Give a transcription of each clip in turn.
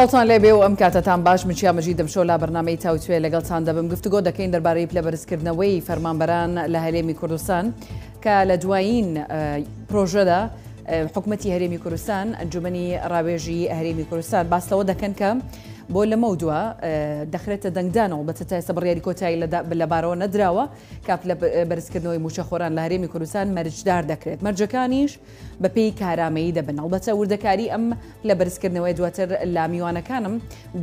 خۆڵتان لێبێ و ئەم کاتتان باش مچیا مەژی دەمشۆ لا بەنامەی تاوتێ لەگەڵتان دەبم گفتگۆ دەکەین دەربارەی پلە بەرزکردنەوەی فەرمانبەران لە هەلێمی کوردستان کە لە دوایین پرۆژەدا حکومەتی هەرێمی کوردستان ئەنجومی ڕاوێژی هەرێمی کوردستان باستەوە دەکەن کە بۆ لە مەودووە دەخرێتە دەنگدانەوە بە تایسە بڕیاری کۆتایی لە بارەوە نەدراوە کاپ لە بەرزکردنەوەی موچەخۆران لە هەرێمی کوردستان مەرجدار دەکرێت مەرجەکانیش بە پێی کارامەیی دەبنەوە بەتە وردەکاری ئەم لە بەرزکردنەوەی دواتر لا میوانەکانم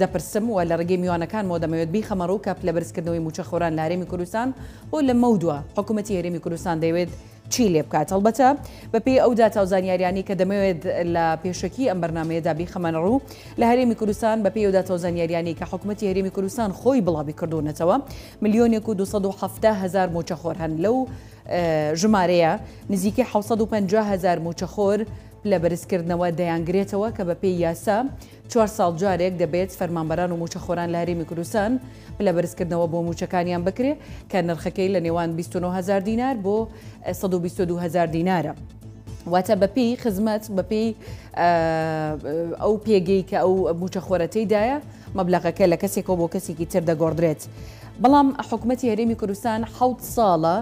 دەپرسم وە لە ڕگەی میوانەکان مۆ دەمەوێت بی خەمەڕوو کاپ لە بەرزکردنەوەی موچەخۆران لە هەرێمی کوردستان بۆ لە مەودووە حکوومەتی هەرێمی کوردستان دەیەوێت چی لێ بکات هەڵبەتە بەپی ئەودا تاوزانیاریانی کە دەمەوێت لە پێشکی ئەم بەرنمەیەدا بیخەمەە ڕوو لە هەرێمی کوردستان بە پێیدا تاوزانیاریانی کە حکوومەتتی هەرێمی کوردستان خۆی بڵاوی کردوونەتەوە میلیۆنێک و 270 هزار مۆچەخۆر هەن لەو ژمارەیە نزیکی 650 هزار مۆچەخۆر لە بەرزکردنەوە دەیانگرێتەوە کە بە پێی یاسا چوار ساڵ جارێک دەبێت فەرمانبەران و موچەخۆران لاریمی کوردستان لە بەرزکردنەوە بۆ موچەکانیان بکرێ کە نرخەکەی لە نێوان 29هزار دینار بۆ 1220هزار دینارە. واتە بەپی خزمەت بەپی ئەو پێگەی کە ئەو موچەخۆرەتەیدایە مەبلغەکە لە کەسێکەوە بۆ کەسێکی تر دەگۆڕدرێت. بەڵام حکوومەتتی هەرێمی کوردستان حوت ساڵە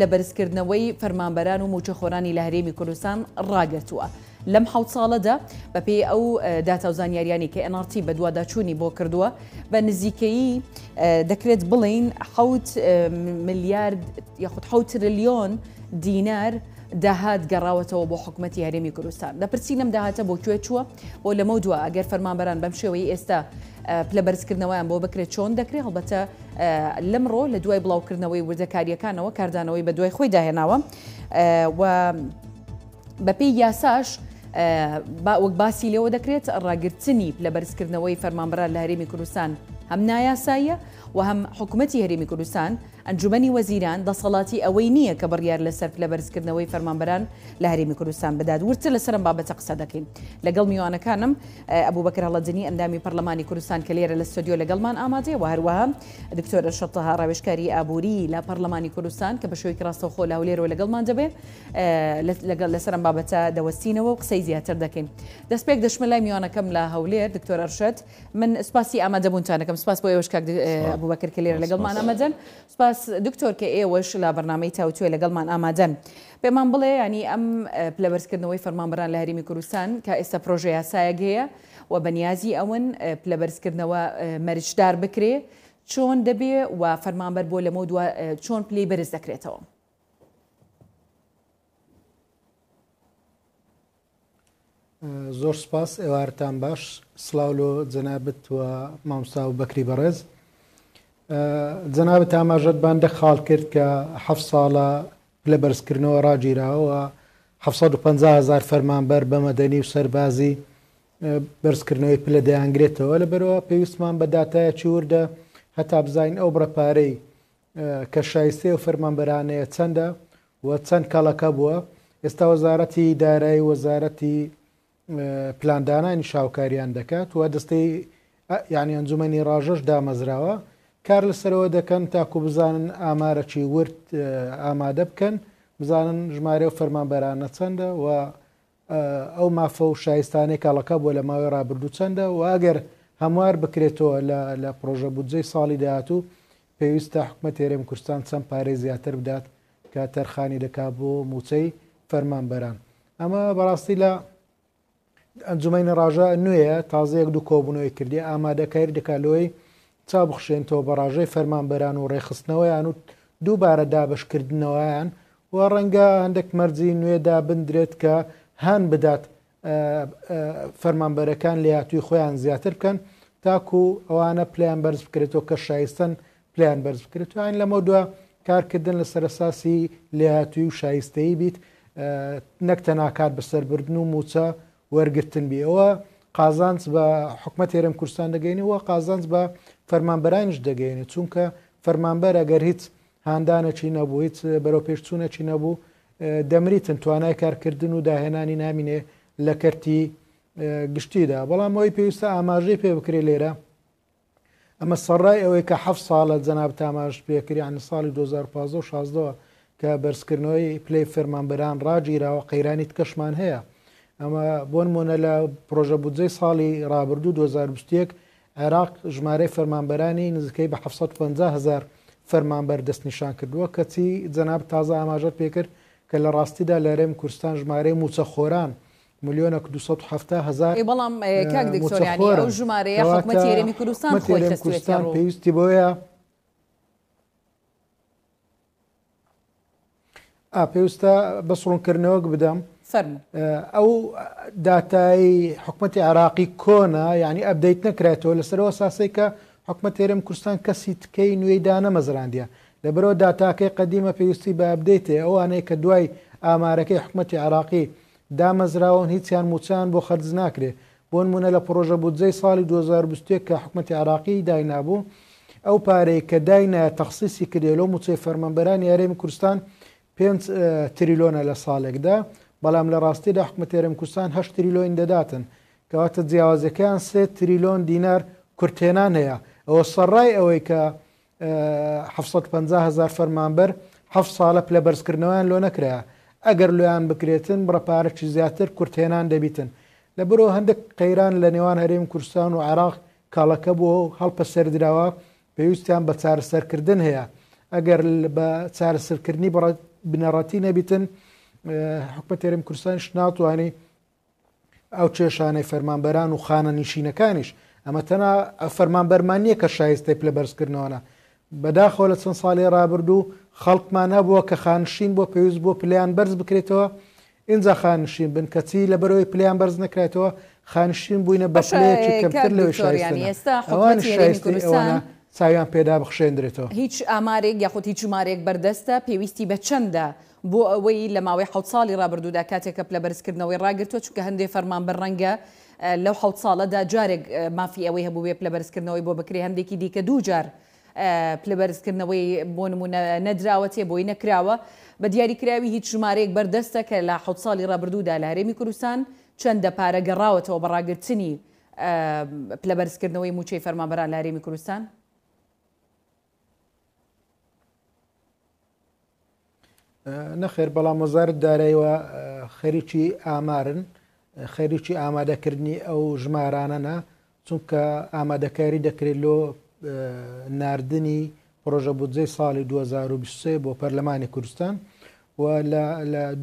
لە بەرزکردنەوەی فەرمانبەران و موچەخۆرانی لە هەرێمی کوردستان ڕاگەتووە. لەم حوت ساڵەدا بە پێی ئەو داتاوزانیاریانی کە ئەنارتی بە دوواداچوونی بۆ کردووە بە نزیکەیی دەکرێت بڵین حوت میلیارد یاخود حوت تریلیۆن دینار داهات گەڕاوەتەوە بۆ حکوومەتتی هەرێمی کوردستان دەپرسینم داهاتە بۆ کوێ چووە بۆ لەمە دووە ئەگەر فەرمانبەران بەم شێوەی ئێستا پلە بەرزکردنەوەیان بۆ بکرێت چۆن دەکرێت هەڵبەتە لەمڕۆ لە دوای بڵاوکردنەوەی وردەکاریەکانەوە کاردانەوەی بە دوای خۆی داهێناوە و بەپی یاساش وەک باسی لەوە دەکرێت ڕاگررتنی لە بەرزکردنەوەی فەرمانبرا لە هەرێمی کوردستان هەم نایاساییە وهم حكومتي هريمي كردستان انجمني وزيران د صلاتي اوينيه كبريار لسر فلبرز كرنوي فرمان بران لهريمي كردستان بداد ورت لسرم بابا تقصدك لقل ميوانا كانم آه، ابو بكر الله دني اندامي برلماني كردستان كلير للاستوديو لقل مان امادي وهروها دكتور ارشد طه راويش ابو ري لا برلماني كردستان كبشوي راس خو لاولير ولير ولا مان دبي آه، لقل لسرم بابا دوستينا وقسي زياتر دكين دسبيك دشملاي ميوانا كم لا هولير دكتور ارشد من سباسي امادي بونتانا كم سباس بويوشكاك آه، ئەبوو بەکرد لێرە لەگەڵمان ئامادەن سپاس دکتۆر کە ئێوەش لە بەنامەی تاوتوێ لەگەڵمان ئامادەن پێمان بڵێ ینی ئەم پلەبەرزکردنەوەی فەرمانبران لە هەریمی کوردستان کە ئێستا پرۆژه یاسایەک هەیە و بەنیازی ئەوەن پلەبەرزکردنەوە مەرجدار بکرێ چۆن دەبێ و فەرمانبەر بۆ لەمە دووە چۆن پلی بەرز دەکرێتەوە. زۆر سپاس ئێوارتان باش سلااو لۆ جەنابەت وە مامسا و بەکری بەڕێز جەنابەت تاماژەت باندە خاڵ کرد کە ح ساڵە لە بەرزکردنەوە ڕاجیراوەوە 550هزار فەرمانبەر بەمەدەنی و سەربازی بەرزکردنەوەی پلە دەیانگرێتەوە لە بەرەوە پێویستمان بەداتایەکی وردە هەتا بزین ئەو بڕەپارەی کە شایستێ و فەرمانبەرانەیە چەندە و چەند کاڵەکە بووە ئێستا وەزارەتی دارایی وەزارەتی پلاندانانی شاوکاریان دەکات و دەستەی یعنی ئەنجومی ڕاژەش دامەزراوە کار لەسەرەوە دەکەن تاکو بزانن ئامارەکی ورد ئامادە بکەن بزانن ژمارە و فەرمانبەرانە چەندە و ئەو مافە و شایستانی کاڵەکە بۆ لە ماوەی رابرردوو چەندە و ئەگەر هەموار بکرێتەوە لە پرۆژە بودجەی ساڵی داهاتوو پێویستە حکومە تێرێم کوردستان چەند پارێ زیاتر بدات کە تەرخانی دەکا بۆ موچەی فەرمانبەران ئەمە بەڕاستی لە ئەنجومی ڕژە نوێە تازەیەک دوو کۆبوونەوەی کردی ئامادەکەیر دەکالۆی چا بخشێنەوە بەڕاژەی فەرمانبەران و ڕێخستنەوەیان و دووبارە دابشکردنەوەیان و ڕەنگە هەندێک مەرزی نوێدا بندرێت کە هەن بدات فەرمانبەرەکان لە یاتوی خۆیان زیاتر بکەن تاکو ئەوانە پلیان بەرز بکرێتەوە کە شایستن پلیان بەرز بکرێتوان لەمە دووە کارکردن لە سەرساسی لاتوی و شایستەی بیت نەک تەناکات بەسەربردن و موچە وەرگتن بیەوە قازانس بە حکومت هێرم کوردستان دەگەینەوە قازانس بە فەرمانبەرانش دەگەێنێت چونکە فەرمانبەر ئەگەر هیچ هاندانەچی نەبوو هیچ بەرەو پێشچوونەچی نەبوو دەمریتن توانای کارکردن و داهێنانی نامینێ لە کەرتی گشتیدا بەڵام ئەوی پێویستە ئاماژەی پێ بکرێ لێرە ئەمە سەرڕای ئەوەی کە ح ساڵە جەناب تاماش پێکریانی ساڵی 2016 کە بەرزکردنەوەی پلی فەرمانبەران ڕاجیراوە قەیرانیت کەشمان هەیە ئەمە بۆن مۆنە لە پرۆژە بودجەی ساڵی رابرردوو 2020 عێراق ژمارەی فەرمانبەرانی نزیکەی بە 750 هزار فەرمانبەر دەستنیشان کردووە کەچی جەناب تازە ئاماژەت پێکرد کە لە ڕاستیدا لەرێم کوردستان ژمارەی موچەخۆران میلیۆنە 270 هزار بەڵام ژمارەیە حکومەتی کوردستان کوردستان پێویستی بۆیە پێویستە بە سڕونکردنەوەک بدەم ئەو داتایی حکوومەتی عراقی کۆنا ینی ئەبدەیت نەکرێتەوە لەسەرەوە ساسی کە حکومە تێرم کوردستان کەسی تکەی نوێیدا نەمەزراندە لەبەرەوە داتاکەی قدیمە پێویستی بە ئەبدەیتێ ئەوانەیە کە دوای ئامارەکەی حکومەتی عراقی دامەزراون هیچیان موچان بۆ خەرز ناکرێ بۆن مونە لە پرۆژە بودجەی ساڵی 2020 کە حکومەتی عراقی داینابوو ئەو پارەی کە داینە تەخصیسی کردێلۆ موچەی فەرمەمبەرانی یاریمی کوردستان پێ تریلۆنە لە ساڵێکدا بەڵام لە ڕاستیدا حکومەتێرم کوستان هە تریلۆین دەداتن کەواتە جیاوازەکەیان سێ تریلۆن دینار کورتێنان هەیە ئەوە سەرڕای ئەوەی کە 550هزار فەرمانبەر ه ساڵە لە بەرزکردنەوەیان لۆ نەکرا ئەگەر لۆیان بکرێتن بڕەپارەی زیاتر کورتێنان دەبیتن لە برۆ هەندێک قەیران لە نێوان هەرێم کوردستان و عراق کاڵەکە بۆ هەڵپە سەردراوە پێویستیان بە چارەسەرکردن هەیە ئەگەر بە چارەسەرکردنی بنەڕەتی نەبیتن حکومەتێرم کوردستانیش ناتوانانی ئەو کێشانەی فەرمانبەران و خانە نیشینەکانیش ئەمە تەنا فەرمانبەرمان نییە کە شایستەی پلە بەرزکردنەوەە بەداخۆ لە چەند ساڵی رابرردوو خەڵکمان نەبووە کە خانشین بۆ پێویست بۆ پلیان بەرز بکرێتەوە اینجا خانشین بن کەچی لە بەرەوەی پلیان بەرز نکرێتەوە خانشین بووینە بەشەیەکی کەمتر لەوەی شایستەوان شایستی ئەوانە. ساویان پێدا بخشێندرێتەوە هیچ ئامارێک یاخود هیچ ژمارێک بەردەستە پێویستی بە چەندە بۆ ئەوەی لە ماوەی حوت ساڵی ڕابردوودا کاتێکە لە بەرزکردنەوەی ڕاگرتووە چونکە هەندێک فەرمان بەڕەنگە لەو حوت ساڵەدا جارێک مافی ئەوەی هەبوو وێ لە بەرزکردنەوەی بۆ بکری هەندێکی دیکە دوو جار. پلبەرزکردنەوەی بۆ نمونە نەدراوەتێ بۆی نەکراوە بە دیاریکراوی هیچ ژمارەیەک بەردەستە کە لە حوت ساڵی ڕابردوودا لە هەرێمی کوردستان چەندە پارە گەڕاوەتەوە بەڕاگررتنی پلبەرزکردنەوەی موچەی فەرمابران لە هەرێمی کوردستان نەخێر بەڵام وەزارت دارایەوە خەریکی ئامارن خەریکی ئامادەکردنی ئەو ژمارانەنا چونکە ئامادەکاری دەکرێت لۆ نردنی پرۆژە بودجەی ساڵی 2023 بۆ پەرلەمانی کوردستان و لە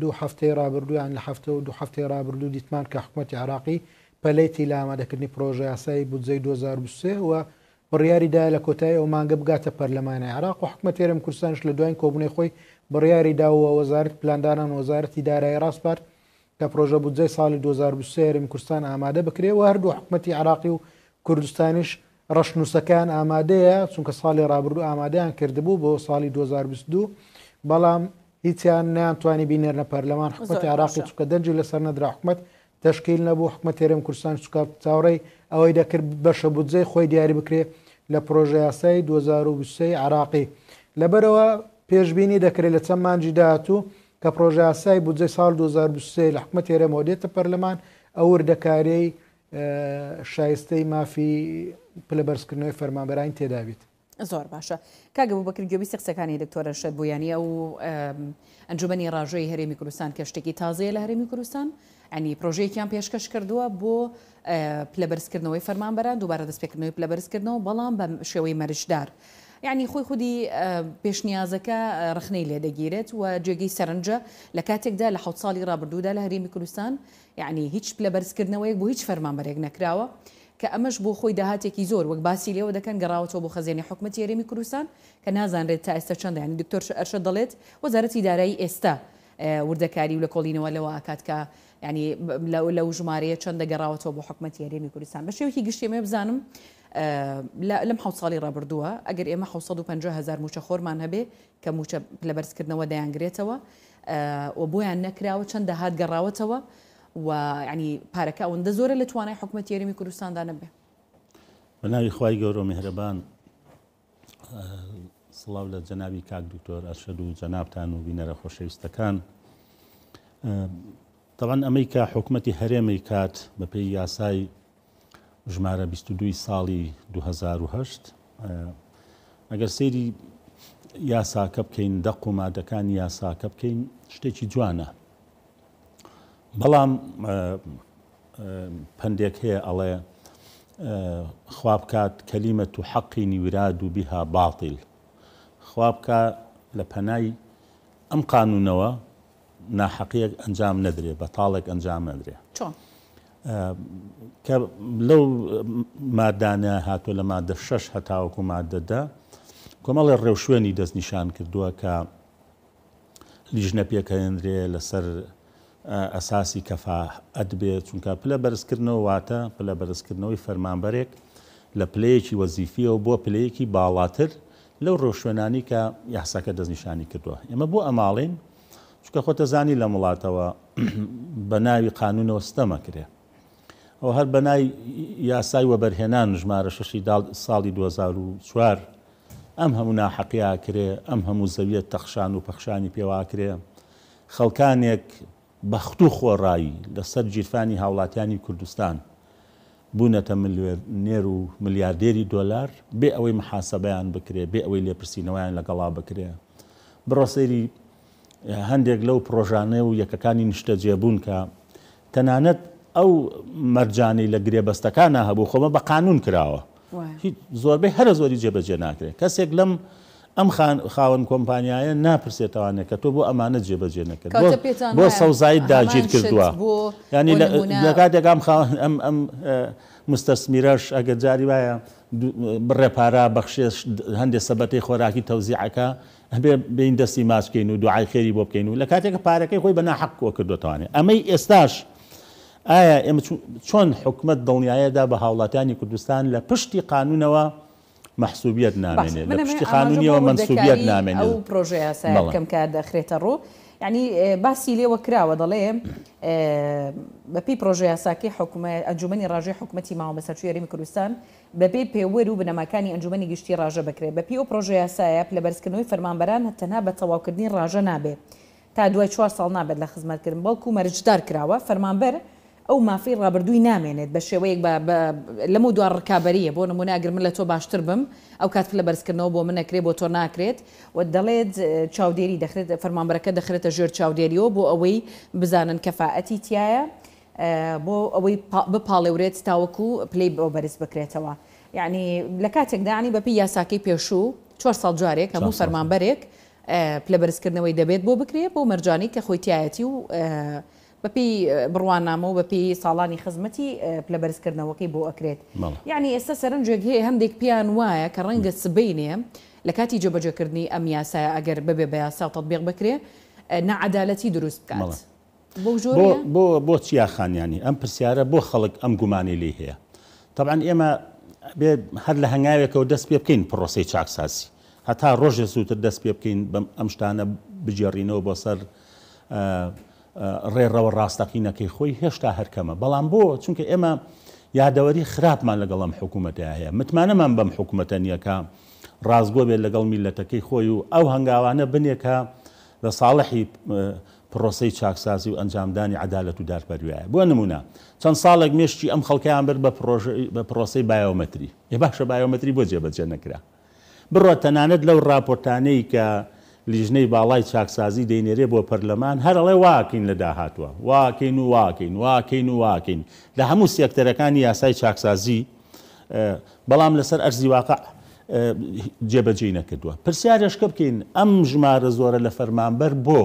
دوو هەفتەی رابرردویان لە هەفتە و دو هەفتەی رابرردوو دیتمان کە حکوومەتتی عراقی پەلەتی لە ئامادەکردنی پرۆژە یاسایی بودجەی 2023 و بڕیاریدا لە کۆتای ئەو مانگە بگاتە پەرلەمانی عراق و حکوومەتێرم کوردستانش لە دوای کۆبنەی خۆی بڕیاری داوە وەزارت پلاندانان وەزارەتی دارایی ڕاستپارت کە پرۆژە بودجەی ساڵی 2023 کوردستان ئامادە بکرێەوە هەردوو حکومەتی عراقی و کوردستانیش ڕەشنووسەکان ئامادەیە چونکە ساڵی ڕابردوو ئامادەیان کردبوو بۆ ساڵی 2022 بەڵام هیچیان نیانتوانی بینێرنە پەرلەمان حکومەتی عراقی چکە دەنجی لەسەر نەدرا حکومت تشکیل نەبوو حکومە تێرم کوردستان چکە چاوڕێی ئەوەی دەکرد بەشە بودجەی خۆی دیاری بکرێ لە پرۆژە یاسای 2023 عراقی لەبەرەوە پێشببینی دەکرێت لە چەند مانجی داهاتوو کە پرۆژاسای بودجێ سال 2023 لە حکومە تێرەمەوە دێتە پەرلەمان ئەوردەکارەی شایستەی مافی پلە بەرزکردنەوەی فەرمانبەرانی تێداویت زۆر باشە کاگەبوو بەکرد گوێبی سەقسەکانی دکتۆرە شەد بوویانی ئەو ئەنجومی ڕژەی هەرێمی کوردستان کە شتێکی تازەیە لە هەرێمی کوردستان ئەنی پرۆژەیەکیان پێشکەش کردووە بۆ پلە بەرزکردنەوەی فەرمانبەران دووبارە دەستپێکردنەوەی پلە بەرزکردنەوە بەڵام بە شێوەی مەرشدار. یعنی خۆی خودی پێشنیازەکە رخنەی لێ دەگیرێت و جێگەی سەرنجە لە کاتێکدا لە حوت ساڵی ڕابردوودا لە هەرمی کوردستان یعنی هیچ لە بەرزکردنەوەیەک بۆ هیچ فەرمانبەرێک نەکراوە کە ئەمەش بۆ خۆی داهاتێکی زۆر وەک باسی لێەوە دەکەن گەڕاوەوە بۆ خەزیێنی حکومەتی یاێمی کوردستان کە نازانرێت تا ئێستا چەند یانی دکتۆر ئەرشە دەڵێت وەزارەتی دارایی ئێستا وردەکاری و لە کۆڵینەوە لەوە ئاکاتکە ینی لەو ژمارەیە چەندە گەڕاوەوە بۆ حکومەتی یاێمی کوردستان بەشێوکی گشتێمە بزانم لەم حو ساڵی ڕابردووە ئەگەر ئێمە 1500هزار موچە خۆرمان هەبێ کە موچە لە بەرزکردنەوە دەیانگرێتەوە و بۆیان نەکراوە چەندە هاات گەڕاوەتەوە و ینی پارەکە ئەوەندە زۆرە لە توانای حکوومەت یاریمی کوردستاندا نەبێ بەناوی خی گەورۆ میهرەبان سڵاو لە جەناوی کاک دکتۆر ئەشەد و جەنابان و بینەرە خۆشەویستەکان تەوان ئەمریکا حکوومەتتی هەرێمی کات بە پێی یاسای ژمارە 22 ساڵی 2008 ئەگەر سەیری یاساکە بکەین دەق و مادەکانی یاساکە بکەین شتێکی جوانە بەڵام پندێک هەیە ئەڵێ خواب بکات کەلیمە و حەقی نیوراد و بیها باڵیل خواب بکە لە پەنای ئەم قانونەوە ناحەقیەک ئەنجام نەدرێ بە تاڵێک ئەنجام نەدرێ چۆن کە لەو مادانە هاتووە لە مادە شش هەتاوەکو مادەدا کۆمەڵی ڕێوشێنی دەستنیشان کردووە کە لیژنە پێکەێنرێ لەسەر ئەساسی کەفا ئەدبێت چونکە پلە بەرزکردنەوە واتە پلە بەرزکردنەوەی فەرمانبەرێک لە پلەیەکی وەزیفیەوە بۆ پلەیەکی باڵاتر لەو ڕۆشوێنانی کە یاساکە دەستنیشانی کردووە ئێمە بۆ ئەماڵین چکە خۆتە زانی لە وڵاتەوە بە ناوی قانونەوەستەمەکرێت ئەو هەر بەنای یاسای وەبەرهێنان ژمارە شەشی ساڵی 2004 ئەم هەموو ناحەقیاکرێ ئەم هەموو زەویە تەخشان و پەخشانی پێواکرێ خەڵکانێک بەخت و خۆڕایی لەسەر جیرفانی هاوڵاتیانی کوردستان بوونەتە نێر و ملیاردێری دۆلار بێ ئەوەی محاسبەیان بکرێ بێ ئەوەی لێپرسینەوەیان لەگەڵا بکرێ بڕۆسەری هەندێک لەو پرۆژانە و یەکەکانی نیشتە جێبوون کە تەنانەت ئەو مەرجانی لە گرێبەستەکانە هەبوو خۆمە بە قانون کراوە زۆربەی هەرە زۆری جێبەجێ ناکرێت کەسێک لەم ئەم خاون کۆمپانیایە ناپرسێتەوانێت کە تۆ بۆ ئەمانە جێبەجێ نەکرد بۆ سەوزایی داگیر کردووە ینی لە کاتێکام ئەم ئەم مستەسمیرەش ئەگەر جاری وایە بڕێپارا بەخشێش هەندێک سەبەتی خۆراکی تەوزیعەکە هەبێ بین دەستی ماسکەین و دوعای خێری بۆ بکەین و لە کاتێکە پارەکەی خۆی بەنا حەقوە کردوتوانێت ئەمەی ئێستاش ئایا ئێمە چۆن حکومت دڵنیایەدا بە هاوڵاتیانی کوردستان لە پشتی قانونەوە محسوبیت نامێنێت لە پشتی قانونیەوە منسوبیت نامێنێت پرۆژەیەکەم کار دەخرێتە ڕوو. ینی باسی لێوە کراوە دەڵێ بەپی پرۆژه یاساکی ئەنجومی ڕژێ حکوومەتتی ماوە مەسەچێریمی کوردستان بەبێ پێوەر و بنەماکانی ئەنجومی گشتی ڕژە بکرێت بە پی و پرۆژه یاسایە لە بەرزکردنەوەی فەرمانبەران هەتەنا بە تەواوکردنی ڕژە نابێت تا دوای چوار ساڵ نابێت لە خزمەتکردن بەڵکو مەرجدار کراوە فەرمانبەر ئەو مافی ڕابردووی نامێنێت بە شێوەیەک لەم و دوار ڕکابەریە بۆ نموناگر من لە تۆ باشتر بم ئەو کات لە بەرزکردنەوە بۆ منەکرێ بۆ تۆ ناکرێت و دەڵێت چاودێری دەخرێت فەرمانبەرەکە دەخرێتە ژێر چاودێریەوە بۆ ئەوەی بزانن کەفاەتی تایە بۆ ئەوەی بپاڵێورێت تاوەکو پلی بۆ بەرز بکرێتەوە یعنی لە کاتێکدانی بەپی یاساکەی پێشوو چوار ساڵ جارێک هەموو فەرمانبەرێک پلە بەرزکردنەوەی دەبێت بۆ بکرێت بۆ مەرجانی کە خۆی تایەتی و بابي بروانا مو بابي صالاني خزمتي بلا برس كرنا وقيبو اكريت يعني اساسا رنجك هي هنديك بيان وايا كرنج سبيني لكاتي جو بجو كرني ام ياسا اجر بابي بياسا تطبيق بكري نا عدالتي دروس بكات بو جوريا بو بو تشيا خان يعني ام برسيارة بو خلق ام قماني لي هي طبعا اما لها هاد كو كودس بيبكين بروسي تشاك ساسي حتى روجي سوت الدس بيبكين امشتانا بجرينو بصر آه ڕێڕەوە ڕاستەقینەکەی خۆی هێشتا هەرکەمە بەڵام بۆ چونکە ئێمە یادەوەری خراپمان لەگەڵم حکوومەتە هەیە متمانەمان بەم حکوومەتە نیەکە ڕازگۆ بێت لەگەڵ میلەتەکەی خۆی و ئەو هەنگاوانە بنێکە لە ساڵحی پرۆسی چاکسازی و ئەنجامدانی عدالەت و دارپەروایە بۆ نمونە چەند ساڵێک مێشتی ئەم خەڵکیان بر بە پرۆسی بایۆمەتری ێ باشە بایۆمەتری بۆ جێبەجێ نەکرا بڕۆ تەنانەت لەو راپۆرتانەی کە لیژنەی باڵای چاکسازی دەینێرێ بۆ پەرلەمان هەرڵێ واکەین لە داهاتوە واکەین و واکەین واکەین و واکەین لە هەموو سێکتەرەکانی یاسای چاکسازی بەڵام لەسەر ئەرزی واقع جێبەجێ نەکردووە پرسیارێشکە بکەین ئەم ژمارە زۆرە لە فەرمانبەر بۆ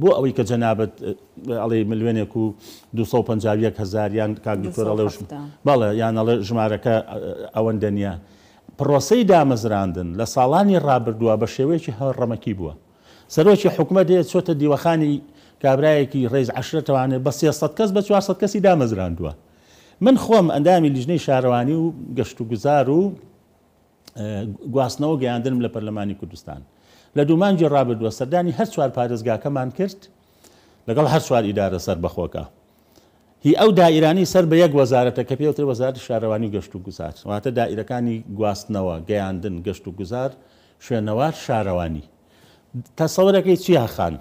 بۆ ئەوەی کە جەنابەت ئەڵێ ملوێنێک و 250 هزار یان کاک دکتۆرەڵێ بەڵێ یان ئەڵێ ژمارەکە ئەوەندەنیە پرۆسەی دامەزراندن لە ساڵانی ڕابردووە بە شێوەیەکی هەڕەمەکی بووە سەرۆکی حکومە دێت چۆتە دیوەخانی کابراایەکی ڕێز عشرەتوانێت بە سێسەد کەس بە 400 کەسی دامەزراندووە من خۆم ئەندامی لیژنەی شارەوانی و گەشت و گوزار و گواستنەوە گەیاندنم لە پەرلەمانی کوردستان لە دوومانجی ڕابردووە سەردانی هەر چوار پارێزگاکەمان کرد لەگەڵ هەر چوار ئیدارە سەر بەخۆکە هی ئەو دائیرانی سەر بە یەک وەزارەتە کە پێوتر وەزارت شارەوانی گەشت و گوزار واتە دائیرەکانی گواستنەوە گەیاندن گەشت و گوزار شوێنەوار شارەوانی تەسەڵەکەی چیا خان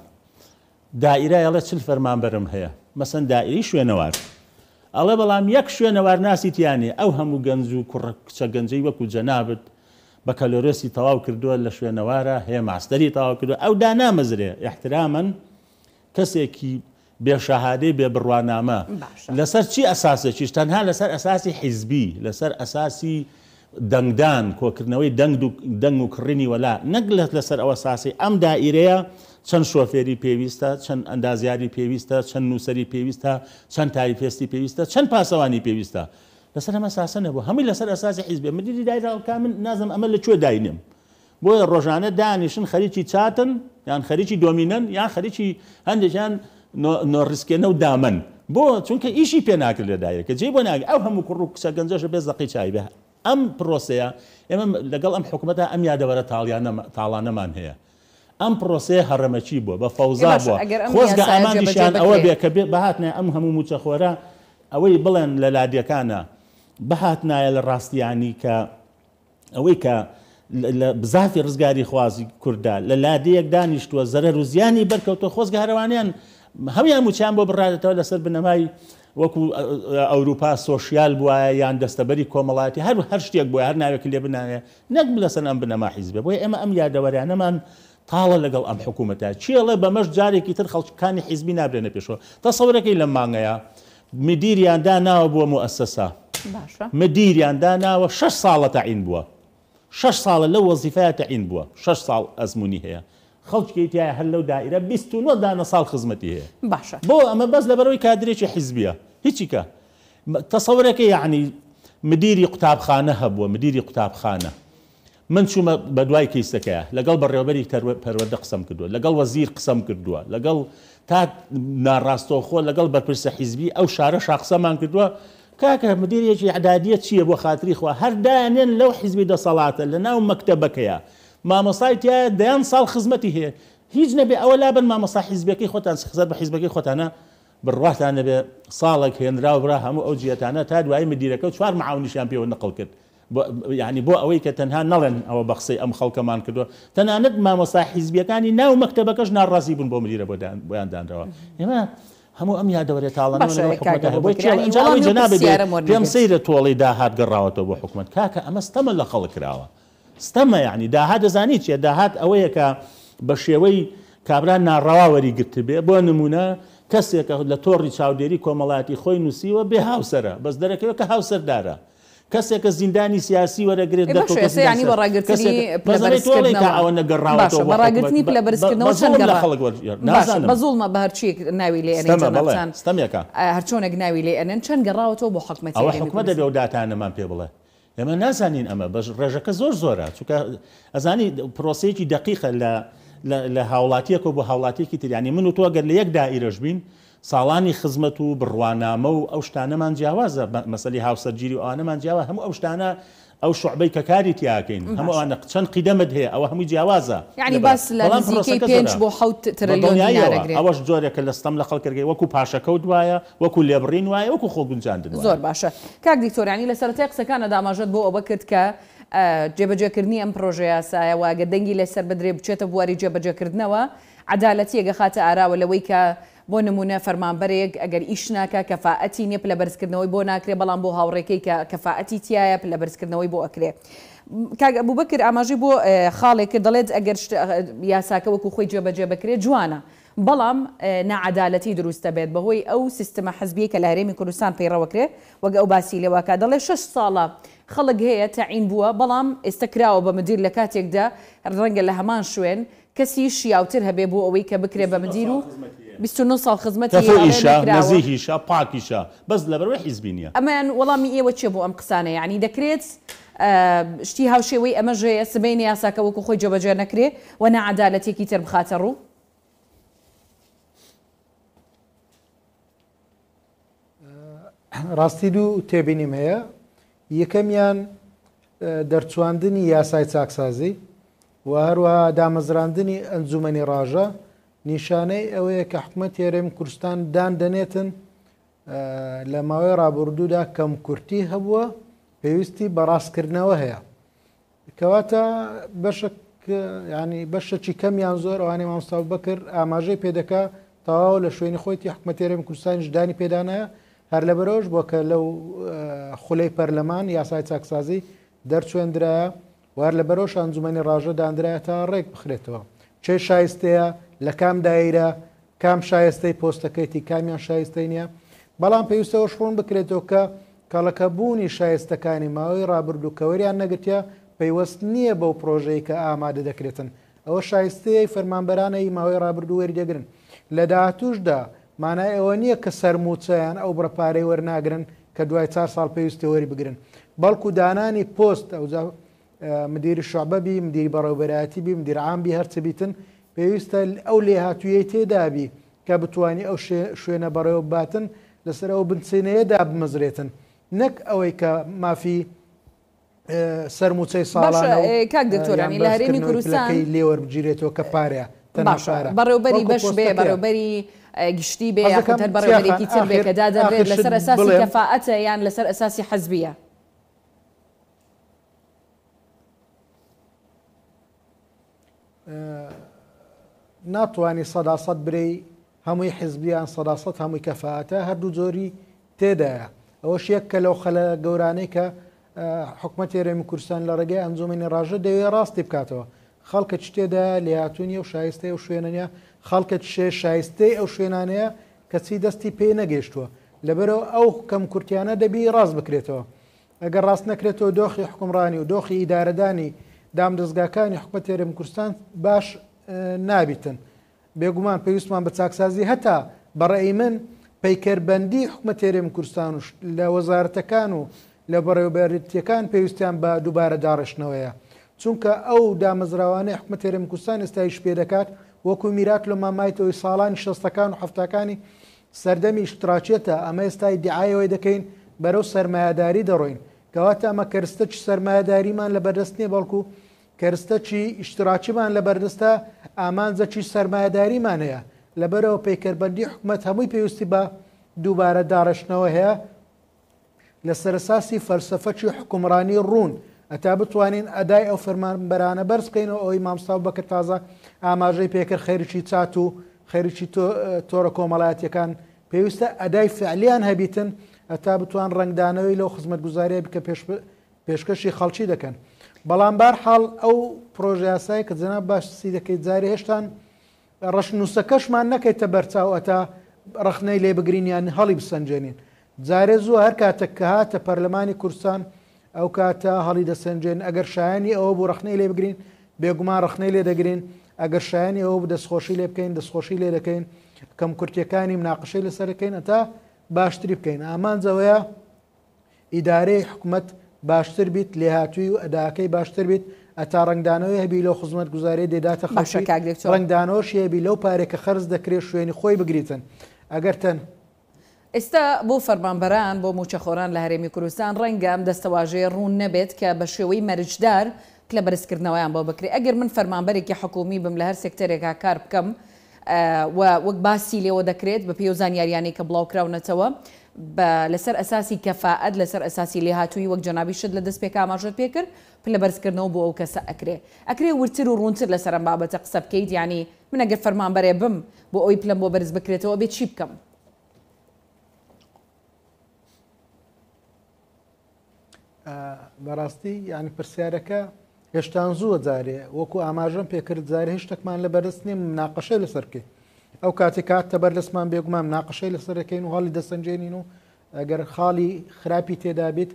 دائیرایەڵە چل فەرمانبەرم هەیە مەسەن دائری شوێنەوار ئەڵە بەڵام یەک شوێنەوار ناسییتیانێ ئەو هەموو گەنج و کوڕکچە گەنجی وەکو جەنابێت بە کەلۆرەسی تەواو کردووە لە شوێنەوارە هەیە ماستەری تەواو کردو ئەو دا نامەزرێ احترامەن کەسێکی بێشەهادەی بێ بڕوانامە لەسەر چی ئەساسێکیش تەنها لەسەر ئەساسی حیزبی لەسەر ئەساسی دەنگدان کۆکردنەوەی دەنگ و کڕینی وەلا نەگلت لەسەر ئەوە ساسی ئەم دائیرەیە چەند شۆفێری پێویستە چەند ئەندازیاری پێویستە چەند نووسری پێویستە چەند تاریفێستی پێویستە چەند پاسەوانی پێویستە لەسەر ئەمە ساسە نەبوو هەمی لەسەر ئەساسی حیزبێ مدیری دایراڵکە من نازم ئەمە لەکوێ داینم بۆیە ڕۆژانە دانیشن خەریکی چاتن یان خەریکی دۆمینەن یان خەریکی هەندێکیان نۆڕیسکێنە و دامن بۆ چونکە ئیشی پێ ناکرد لەدایەکە جێ بۆ ناگ ئەو هەموو کوڕ و کچە گەنجەشە بێ زەقی چای بێ ئەم پرۆسەیە ئێمە لەگەڵ ئەم حکوومەتە ئەم یادەوەرە تاڵانەمان هەیە ئەم پرۆسەیە هەرەمەچی بووە بە فەوزا بووە خۆزگە ئامانیشیان ئەوە بێ کە بێ بەهاتنێ ئەم هەموو موچەخۆرە ئەوەی بڵێن لە لادیەکانە بەهات نایە لە ڕاستیانی کە ئەوەی کە بزافی ڕزگاری خوازی کووردا لە لادەیەک دانیشتووە زەرە روزیانی بەرکەوتە خۆزگە هەروانیان هەمیان موچیان بۆ بڕاتەوە لەسەر بنەمای وەکو ئەوروپا سۆشیال بواە یان دەستەبەری کۆمەڵاتی هەر هەر شتێک بۆ هەر ناوێک لێ بناوێ نەک لەسەر ئەم بنەما حیزبێ بۆی ئێمە ئەم یادەوەریانەمان تاڵە لەگەڵ ئەم حکوومەتە چیڵە بەمەش جارێکی تر خەڵکانی حیزبی نابرێنە پێشەوە تەسەورەکەی لە مانگەیە مدیریاندا ناوە بووە مؤسسا مدیریاندا ناوە شش ساڵە تاعین بووە شش ساڵە لە وەزیفایە تاعین بووە شش ساڵ ئەزمموی هەیە خەڵچکی تایە هەر لەو دائرە 29 خدمتي هي باشا بو اما بس لبروي كادري شي حزبيه کادرێکی تصورك يعني مدير یعنی خانه هب ومدير مدیری خانه من چوومە بە دوای کەیسەکەە لەگەڵ بەڕێوبەری پەروەدە قسم کردووە لەگەڵ وزير قسم کردووە لەگەڵ تا او شارع شخص من ئەو كاك مدير يجي اعداديه شي ابو خاطري خو هر خوا لو حزبي حیزبی صلاته لە ناو يا مامۆسای تایە دەیان ساڵ خزمەتی هەیە هیچ نەبێ ئەوە لا بن مامەسا حیزبەکەی خۆتان خزات بە حیزبەکەی خۆتانە بڕاتان نەبێ ساڵێک هێنرا برا هەموو ئەو جیەتانە تا دوایی مدیرەکە چوار معونیشیان پێوە نقل کرد یعنی بۆ ئەوەی کە تەنها نەڵێن ئەوە بەخسی ئەم خەڵکەمان کردووە تەنانەت مامۆسا حیزبیەکانی ناو مەکتتەبەکەش ناڕازی بوون بۆ مدیرە بۆیاندانرەوە ئێمە هەموو ئم یادەوەێ تاڵان جناب پێم سەیرە تۆڵی داهات گەڕاوەتەوە بۆ حکوومەت کاکە ئەمە ستەمە لە خەڵک کراوە ستەمە یعنی داها دەزانی چیە داهات ئەوەیە کە بە شێوەی کابران ناڕەواوەری گرتە بێ بۆ نمونە کەسێکە لە تۆڕی چاودێری کۆمەڵاتی خۆی نووسیوە بێ هاوسرە بەس دەرەکەوە کە هاوسەردارە. کەسێکە زیندانی سیاسی وەرەگرێت دەنی بەڕاگرنی لە بەرزکردنەوە زوڵمە بەرچێک ناوی لێنەکە هەرچۆنێک ناوی لێنەن چەند گەڕاوەوە بۆ حکمەت حکومە دەبێ و داتانەمان پێ بڵێ ئێمە نازانین ئەمە بەش ڕێژەکە زۆر زۆرە چونکە ئەزانی پرۆسەیەکی دقیقە لە هاوڵاتیەکە بۆ هاوڵاتێکی تریانی من و تۆ گەر لە یەک دائیرەش بین ساڵانی خزمەت و بڕوانامە و ئەو شتانەمان جیاوازە مەسەلی هاوسەرگیری و ئەوانەمان جیاوە هەموو ئەو شتانە ئەو شعبەی کە کاری تیاکەین هەمووانە چەند قیدەمت هەیە ئەوە هەمووی جیاوازە یعنی باس پێنج بۆ ئەوەش جۆرێکە لەستەم لە خەڵکردگەی وەکو وكو ليبرين وەکو وكو وایە وەکو خۆگونجاندن زۆر باشە کاک دیکتۆرانی يعني لە سەرەتای قسەکانە داماژت بۆ ئەوە کرد آه، کە جێبەجێکردنی ئەم پرۆژەیە سایە واگە دەنگی لەسەر بدرێ بچێتە بواری جێبەجێکردنەوە عدالەتی یەگە خاتە ئاراوە ولا ويكا بۆ نمونە فەرمانبەرێک ئەگەر ئیش ناکە کەفاەتی نیە پلە بەرزکردنەوەی بۆ ناکرێ بەڵام بۆ هاوڕێکەی کە کەفاەتی تایە پلە بەرزکردنەوەی بۆ ئەکرێ. بوو بکرد ئاماژی بۆ خاڵێک کرد دەڵێت ئەگەر یاساکە وەکو خۆی جێبەجێ بکرێت جوانە. بەڵام نعادالەتی دروستە بێت بەهۆی ئەو سیستمە حزبی کە لە هەرێمی کوردستان پەیڕەوەکرێ وەگە ئەو باسی لێواکە دەڵێ شش ساڵە خەڵک هەیە تەعین بووە بەڵام ئێستا کراوە بە مدیر لە کاتێکدا ڕەنگە لە هەمان شوێن کەسی شیاوتر هەبێ بۆ ئەوەی کە بکرێ بە مدیر و 29 سال خزمەتیشە پاکیشە بەس لەبەروە حیزبی نیە ئەمان وەڵامی ئێوە چێ بۆ ئەم قسانە یعنی دەکرێت شتی هاوشێوەی ئەمەژەیە سبەی یاساکە وەکو خۆی جەبەجێ نەکرێ و نەعادالەتێکی تر بخاتە ڕوو ڕاستی دوو تێبینیم هەیە یەکەمیان دەرچواندنی یاسای چاکسازی و هەروە دامەزراندنی ئەنجومی ڕژە نیشانەی ئەوەیە کە حکومت هێرێم کوردستان دان دەنێتن لە ماوەی ڕابردوودا کەم کورتی هەبووە پێویستی بەڕاستکردنەوە هەیە کەواتە بەشک ینی بەشەکی کەمیان زۆر ئەوانەی مامستااو بکرد ئاماژەی پێدەکە تەواو لە شوێنی خۆیتی حکومەتێرم کوردستانیش دانی پێدانایە هەر لە بەرەوەش بۆکە لەو خولەی پەرلەمان یاسای چاکسازی دەرچێنندرایە وار لە بەرەوە شانزومێنی ڕژە دانرایە تا ڕێک بخرێتەوە چێ شایستەیە لە کام دایرە کام شایستەی پۆستەکەیتی کامیان شایستەی نیە بەڵام پێویستەوە شڕون بکرێتەوە کە کاڵەکەبوونی شایستەکانی ماوەی ڕابردووکەوەریان نەگرتیا پەیوەست نییە بەو پرۆژەی کە ئامادە دەکرێتن ئەوە شایستەیە فەرمانبەرانەی ماوەی ڕابردووەری دەگرن لە داهاتوشدا مانای ئەوە نییە کە سەرموچیان ئەو بڕپارەی وەرناگرن کە دوای چار ساڵ پێویستی وەری بگرن بەڵکو دانانی پۆست ئەو مدیری شعبەبی مدیری بەڕێوبەرەتی بی مدیرعامبی هەرچەبیتن پێویستە ئەو لێ هاتوویە تێدابی کە بتانی ئەو شوێنە بەڕێوە باتن لەسەر ئەو بنچینەیەدا بمەزرێتن نەک ئەوەی کە مافی سەرموچەی ساڵان کاک دکتۆرانی لە هەرێمی کوردستانەکەی لێوەربگیرێتەوە کە پارەیە تەناشارە بەڕێوبەری بەش بێ بەڕێوبەری گشتی بێ یاکەتەر بەڕێوەرێکی تر بێ کە دادەبێت لەسەر ئەساسی کەفاعەتە یان لەسەر ئەساسی حەزبیە ناتوانانی سەداسەد برەی هەمووی حزبیان سەداسەد هەمووی کەفااتە هەردوو جۆری تێدایە ئەوەش یەک کە لەو خەلە گەورانەی کە حکومەتی ێمی کوردستان لە ڕێگەی ئەنجومێنی ڕژە دەوێت ڕاستی بکاتەوە خەڵکە چتێدا لاتونی و شایستی و شوێنەنە خەڵکە شێ شایستی ئەو شوێنانەیە کەچی دەستی پێ نەگەیشتووە لەبەرەوە ئەو کەم کورتیانە دەبی ڕاست بکرێتەوە ئەگەر ڕاست نەکرێتەوە دۆخی حکمڕانی و دۆخی ئیدارەدانی دام دەستگاکانی حکومت تێرم کوردستان باش نابیتن بێگومان پێویستمان بە چاکسازی هەتا بەڕێی من پەیکەربەندی حکومە تێرێم کوردستان و لە وەزارەتەکان و لە بەڕێوبەرتیەکان پێویستیان بە دووبارە داڕشنەوەیە چونکە ئەو دامەزراوانەی حکومە تێرێم کوردستان ئێستایش پێ دەکات وەکو میراک لە مامایتەوەی ساڵانی شەستەکان و هەفتەکانی سەردەمی شتراچێتە ئەمە ئێستای دیعاەوەی دەکەین بەرەو سەرمایهداری دەڕۆین کەواتە ئەمە کەرستە چ سەرمایهداریمان لە بەردەستنی بەڵکو و کەرستە چی ئیشتراکیمان لە بەرنستە ئامانزەکی سەرمایهداریمانەیە لەبەرەوە پێکەربەندی حکوومەت هەمووی پێویستی بە دووبارە داڕشنەوە هەیە لە سەرساسی فەرسەفەکی حکومڕانی ڕوون ئەتا بتوانین ئەدای ئەو فەرمانبەرانە بەرزکەینەوە ئەوی مامستاو بەکە تازە ئاماژەی پێکرد خێرکی چات و خێرکی تۆرە کۆمەڵایەتەکان پێویستە ئەدای فعلیان هەبیتن ئەتا بتوان ڕنگدانەوەی لەو خزمەت گوزاریە بکە پێشکەشی خەڵکی دەکەن. بەڵامبار حاڵ ئەو پرۆژیاسایی کە جەنا باشسی دەکەیت جاری هێشتان ڕشنووسەکەشمان نەکەیتە بەرچاوەتا ڕخنەی لێ بگرینیان هەڵی بسەنجێنین جارێ زوو هەر کاتەک کە هاتە پەرلەمانی کورسان ئەو کاتە هەڵی دەسەنجێن ئەگەر شایانی ئەوە بوو ڕخنەی لێ بگرین بێگومان ڕخنەی لێ دەگرین ئەگەر شایانی ئەوە دەستخۆشی لێ بکەین دەستخۆشی لێ دەکەین کەم کورتەکانی مناقشەی لەسەرەکەین ئەتا باشتری بکەین ئامانجەوەیە ئیدارەی حکوومەت باشتر بیت لێ هاتووی و ئەداکەی باشتر بیت ئەتا ڕنگدانەوەی هەبی لەو خزمەت گوزاری دێداتە خەشی ڕنگدانۆش هێبی لەو پارێکە خرز دەکرێت شوێنی خۆی بگریتن ئەگەر تەن ئێستا بۆ فەرمانبەران بۆ موچەخۆران لە هەرێمی کوردستان ڕەنگەم دەستەواژێ ڕوون نەبێت کە بە شێوەی مەرجدار لە بەرزکردنەوەیان بۆ بکرێت ئەگەر من فەرمانبەرێکی حکومی بم لە هەر سکتەرێکا کار بکەم. وەک باسی لێەوە دەکرێت بە پێ و زانیاریانەی کە بڵاوکراونەتەوە لەسەر ئەساسی کەفاعت لەسەر ئەساسی لێهاتووی وەک جنابی شت لە دەست پێک ئاماژت پێکرد پلە بەرزکردنەوە بۆ ئەو کەسە ئەکرێ ئەکرێ ورتر و ڕونتر لەسەرم بابەتە قسە بکەیت ینی منەگەر فەرمان بەرێ بم بۆ ئەوی پلم بۆ بەرز بکرێتەوە بێت چی بکەم بەڕاستی ینی پرسیارەکە هێشتان زووە جارێ وەکو ئاماژم پێکرد جارێ هیچ شتێکمان لە بەرست نیم ناقەشەی لەسەر بکەین ئەو کاتی کات تە بەرلسمان بێگومان ناقەشەی لەسەرەکەین و هەڵی دەسەنجێنین و ئەگەر خاڵی خراپی تێدابیت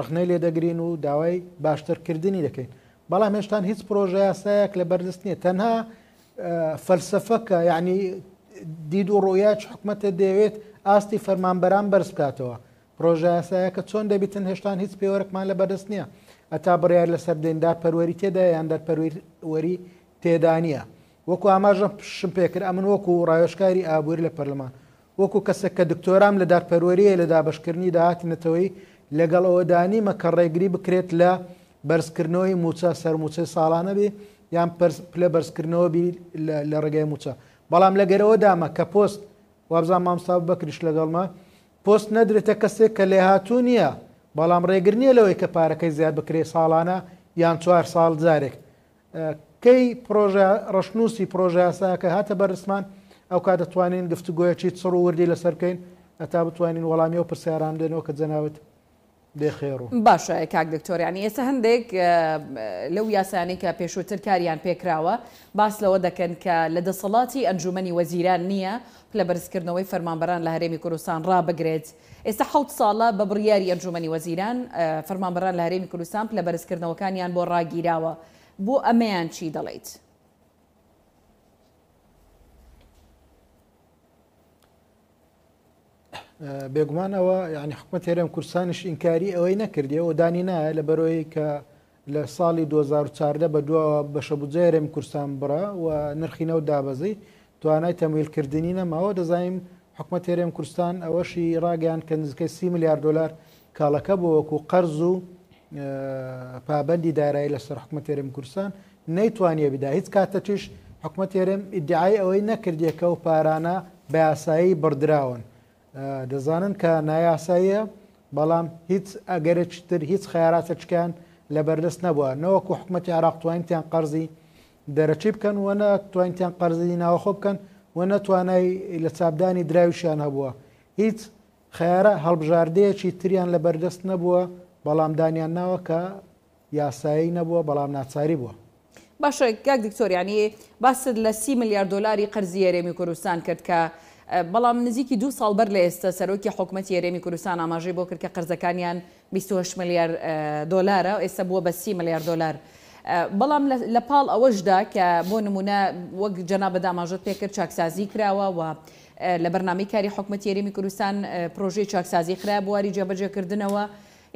ڕخنەی لێ دەگرین و داوای باشترکردنی دەکەین بەڵام هێشتان هیچ پرۆژە یاسایەک لە بەرلست نیە تەنها فەلسفەکە یعنی دید و ڕۆیاچ حکومەتە دەیەوێت ئاستی فەرمانبەران بەرز بکاتەوە پرۆژە یاسایەکە چۆن دەبیتن هێشتان هیچ پێوەرەکمان لە بەرز نییە ئەتا بڕیار لەسەر دێندا پەروەری تێدا یان دەرپەروەری تێدانە وەکو ئاماژە شم پێکرد ئەمن وەکو ڕایۆشکاری ئابووری لە پەرلمان وەکو کەسێک کە دکتۆرام لە دارپەروەریە لە دابشکردنی داهاتنەتەوەی لەگەڵ ئەوەدانی مەکە ڕێگری بکرێت لە بەرزکردنەوەی موچە سەرموچە ساڵانە بێ یان پلە بەرزکردنەوە لە ڕێگەی موچە بەڵام لەگەرەوە دامە کە پۆست وابزان مامستا بەکرش لەگەڵمە پۆست نەدرێتە کەسێک کە لێ هاتوو نییە بەڵام ڕێگر نییە لەوەی کە پارەکەی زیاد بکرێ ساڵانە یان چوار ساڵ جارێک کەی پرۆژە ڕشنووسی پرۆژاساکە هاتە بەرزمان ئەو کا دەتوانین گفتوگویەکی چڕ وردی لەسەرکەین ئەتا بتوانین وەڵامی و پرسیاران دێنەوە کە جەناوت دێخێڕ باشە کاک دکتۆریانی ئێستا هەندێک لەو یاسانی کە پێشووتر کاریان پێکراوە باس لەوە دەکەن کە لە دەسەڵاتی ئەنجومی وەزیران نییە لە بەرزکردنەوەی فەرمانبەران لە هەرێمی کوردستان ڕابگرێت ئێستا حوت ساڵە بە بڕیاری ئەرجومنی وەزیران فەرمانبران لە هەرێمی کوردستان لە بەرزکردنەوەکانیان بۆ ڕاگیراوە بۆ ئەمەیان چی دەڵێیت؟ بێگومانەوە ینی حکومت هێرم کورسانش ئینکاری ئەوەی نەکردیەوە دانی نایە لە بەرەوەی کە لە ساڵی 2014 بە دووە بە شەبجێرم کورسان بڕە و نرخینە و دابەزی توانای تەمیلکردنی نەماوە دەزایم حکومە تێرێم کوردستان ئەوەشی ڕاگەیان کە نزکە سی میلیارد دلار کاڵەکە بۆوەکو قەرز و پابندی دارایی لەسەر حکومە تێرم کوردستان نەیتوانە بدا هیچ کاتە تیش حکومە تێرم ئیدعای ئەوەی نەکردیەکە و پارانە بە یاسایی بردراون دەزانن کە نایاساییە بەڵام هیچ ئەگەرە چتر هیچ خیاراتە چکان لە بەردەست نەبووە نەوەکو حکومەتی عراق توانتیان قەرزی دەرەچی بکەن وەنە توانتیان قەرزی ناوەخۆ بکەن و نەتوانای لە چابدانی دراویشیان هەبووە هیچ خێرە هەڵبژاردەیەکی تریان لە بەردەست نەبووە بەڵامدانیان ناوە کە یاسایی نەبووە بەڵام ناچاری بووە باشە گاک دکتۆریانی باست لە سی میلیارد دلاری قەرزی یارێمی کوردستان کرد کە بەڵام نزیکی دو ساڵ بەر لە ئێستا سەرۆکی حکوومەتتی یارێمی کوردستان ئاماژەی بۆ کرد کە قەرزەکانیان 28 میلیارد دلارە ئێستا بووە بە سی میلیارد دلار. بەڵام لە پاڵ ئەوەشدا کە بۆ نمونە وەک جەنا بەداماژت پێکرد چاکسازی کراوە و لە بەرنامی کاری حکومەت یاریمی کوردستان پرۆژەی چاکسازی خراپ بواری جێبەجێکردنەوە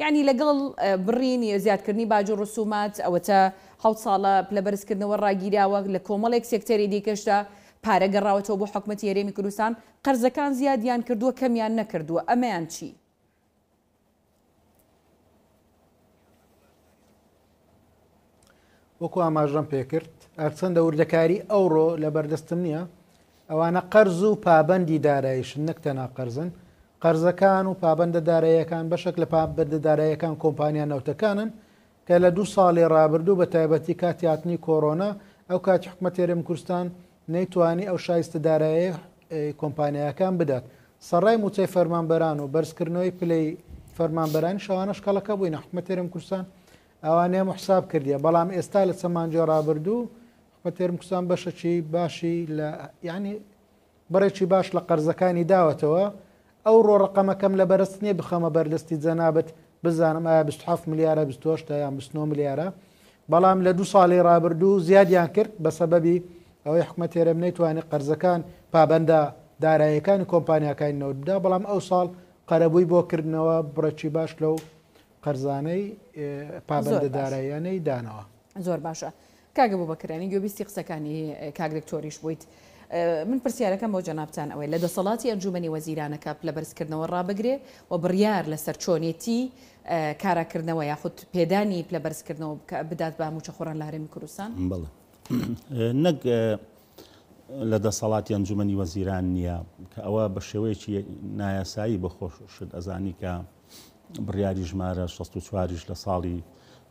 یعنی لەگەڵ بڕینی زیادکردنی باج و ڕسومات ئەوەتە هەو ساڵە لە بەرزکردنەوە ڕاگیراوە لە کۆمەڵێک سێکتەری دیکەشتا پارەگەڕاوەتەوە بۆ حکومەت یاریمی کوردستان قەرزەکان زیادیان کردووە کەمیان نەکردووە ئەمەیان چی؟ وەکو ئاماژەم پێکرد ئەرچەندە وردەکاری ئەوڕۆ لە بەردەستم نییە ئەوانە قەرز و پابندی دارایشن نەکتەنا قەرزن قەرزەکان و پابندە دارایەکان بەشک لە پابندە دارایەکان کۆمپانیان نەوتەکانن کە لە دوو ساڵی ڕابردوو بە تایبەتی کاتیاتنی کۆرۆنا ئەو کاتی حکومەتێرم کوردستان نەیتوانی ئەو شایستە دارایی کۆمپانیەکان بدات سەڕای موچەی فەرمانبەران و بەرزکردنەوەی پلەی فەرمانبەرانی شەوانە شکڵەکە بووی نەحکومەتێرم کوردستان ئەوانەیە محساب کردیە بەڵام ئێستا لە سەمانجێ ڕابردوو بە تێرم کوستان بەشەکی باشی لە ینی بڕێکی باش لە قەرزەکانی داوەتەوە ئەو ڕۆڕقەمەکەم لە بەرست نیە بخەمە بەرلستی جەنابەت بزانم ئایا 27 ملیارە 28 یان 29 ملیارە بەڵام لە دو ساڵی ڕابردوو زیادیان کرد بە سەبەبی ئەوەی حکومەتێرەم نەیتوانێت قەرزەکان پابندە داراییەکانی کۆمپانیەکانی نەوتدا بەڵام ئەو ساڵ قەرەبووی بۆ کردنەوە بڕێکی باش لەو قەرزانەی پابندە داراییانەی دانەوە زۆر باشە کاگە بۆ بەکرانی گوێبیستی قسەکانی کاگرێکتۆریش بوویت من پرسیارەکەم بۆ جەنابان ئەوەی لە دەسەڵاتی ئەنجومی وەزیرانەکە لە بەرزکردنەوە ڕابگرێ و بڕیار لەسەر چۆنێتی کاراکردنەوە یاخود پێدانی لە بەرزکردنەوە بدات بە موچە خۆران لارێمی کوردستان بڵێ نەک لە دەسەڵاتی ئەنجومی وەزیران نییە کە ئەوە بە شێوەیەکی نایاسایی بە خۆشت ئەزانی کە بڕیاری ژمارە 64ش لە ساڵی